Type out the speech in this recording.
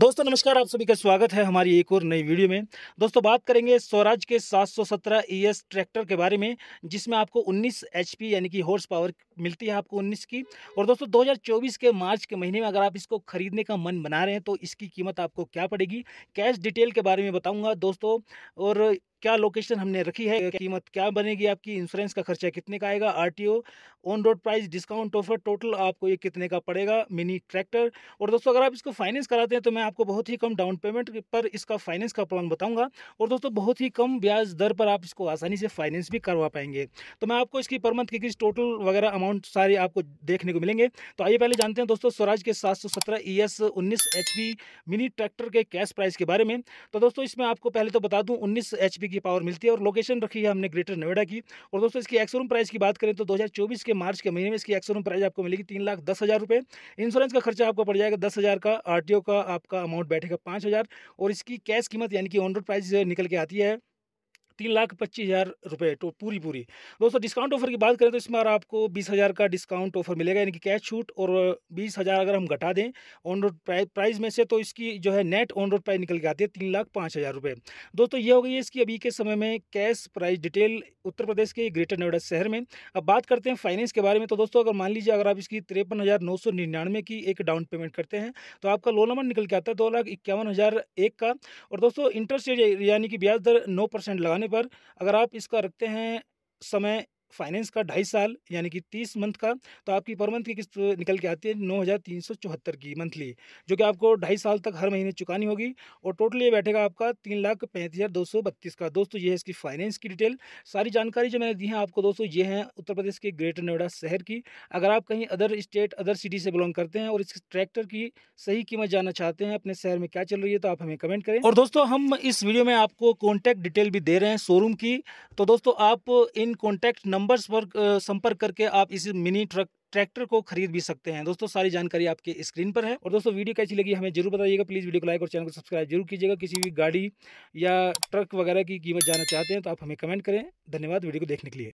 दोस्तों नमस्कार आप सभी का स्वागत है हमारी एक और नई वीडियो में दोस्तों बात करेंगे स्वराज के 717 ईएस e ट्रैक्टर के बारे में जिसमें आपको 19 एचपी यानी कि हॉर्स पावर मिलती है आपको 19 की और दोस्तों 2024 के मार्च के महीने में अगर आप इसको खरीदने का मन बना रहे हैं तो इसकी कीमत आपको क्या पड़ेगी कैश डिटेल के बारे में बताऊँगा दोस्तों और क्या लोकेशन हमने रखी है कीमत क्या बनेगी आपकी इंश्योरेंस का खर्चा कितने का आएगा R on road price discount offer total आपको ये कितने का पड़ेगा मिनी ट्रैक्टर और दोस्तों अगर आप इसको फाइनेंस कराते हैं तो मैं आपको बहुत ही कम डाउन पेमेंट पर इसका फाइनेंस का प्लान बताऊंगा और दोस्तों बहुत ही कम ब्याज दर पर आप इसको आसानी से फाइनेंस भी करवा पाएंगे तो मैं आपको इसकी पर मंथ की किस टोटल वगैरह अमाउंट सारे आपको देखने को मिलेंगे तो आइए पहले जानते हैं दोस्तों स्वराज के सात सौ सत्रह ई e एस उन्नीस एच मिनी ट्रैक्टर के कैश प्राइस के बारे में तो दोस्तों इसमें आपको पहले तो बता दूँ उन्नीस एच की पावर मिलती है और लोकेशन रखी है हमने ग्रेटर नोएडा की और दोस्तों इसकी एक्सरूम प्राइस की बात करें तो 2024 के मार्च के महीने में इसकी एक्सरूम प्राइस आपको मिलेगी तीन लाख दस हज़ार रुपये इंश्योरेंस का खर्चा आपको पड़ जाएगा दस हज़ार का आर का आपका अमाउंट बैठेगा पाँच हज़ार और इसकी कैश कीमत यानी कि ऑन रोड प्राइस निकल के आती है तीन लाख पच्चीस हज़ार रुपये तो पूरी पूरी दोस्तों डिस्काउंट ऑफर की बात करें तो इसमें और आपको बीस हज़ार का डिस्काउंट ऑफर मिलेगा यानी कि कैश छूट और बीस हज़ार अगर हम घटा दें ऑन रोड प्राइस में से तो इसकी जो है नेट ऑन रोड प्राइस निकल के आती है तीन लाख पाँच हज़ार रुपये दोस्तों ये हो गई है इसकी अभी के समय में cash price detail Uttar Pradesh के ग्रेटर नोएडा शहर में अब बात करते हैं फाइनेंस के बारे में तो दोस्तों अगर मान लीजिए अगर आप इसकी तिरपन हज़ार नौ सौ निन्यानवे की एक डाउन पेमेंट करते हैं तो आपका लोन अमाउंट निकल के आता है दो लाख इक्यावन हज़ार एक का और दोस्तों इंटरेस्ट यानी कि ब्याज दर नौ परसेंट लगाने पर अगर आप इसका रखते हैं समय फाइनेंस का ढाई साल यानी कि तीस मंथ का तो आपकी पर मंथ की किस्त निकल के आती है नौ हज़ार तीन सौ चौहत्तर की मंथली जो कि आपको ढाई साल तक हर महीने चुकानी होगी और टोटली ये बैठेगा आपका तीन लाख पैंतीस हज़ार दो सौ बत्तीस का दोस्तों ये है इसकी फाइनेंस की डिटेल सारी जानकारी जो मैंने दी है आपको दोस्तों ये है उत्तर प्रदेश के ग्रेटर नोएडा शहर की अगर आप कहीं अदर स्टेट अदर सिटी से बिलोंग करते हैं और इस ट्रैक्टर की सही कीमत जानना चाहते हैं अपने शहर में क्या चल रही है तो आप हमें कमेंट करें और दोस्तों हम इस वीडियो में आपको कॉन्टैक्ट डिटेल भी दे रहे हैं शोरूम की तो दोस्तों आप इन कॉन्टैक्ट नंबर नंबर्स पर संपर्क करके आप इस मिनी ट्रक ट्रैक्टर को खरीद भी सकते हैं दोस्तों सारी जानकारी आपके स्क्रीन पर है और दोस्तों वीडियो कैसी लगी हमें जरूर बताइएगा प्लीज़ वीडियो को लाइक और चैनल को सब्सक्राइब जरूर कीजिएगा किसी भी गाड़ी या ट्रक वगैरह की कीमत जाना चाहते हैं तो आप हमें कमेंट करें धन्यवाद वीडियो को देखने के लिए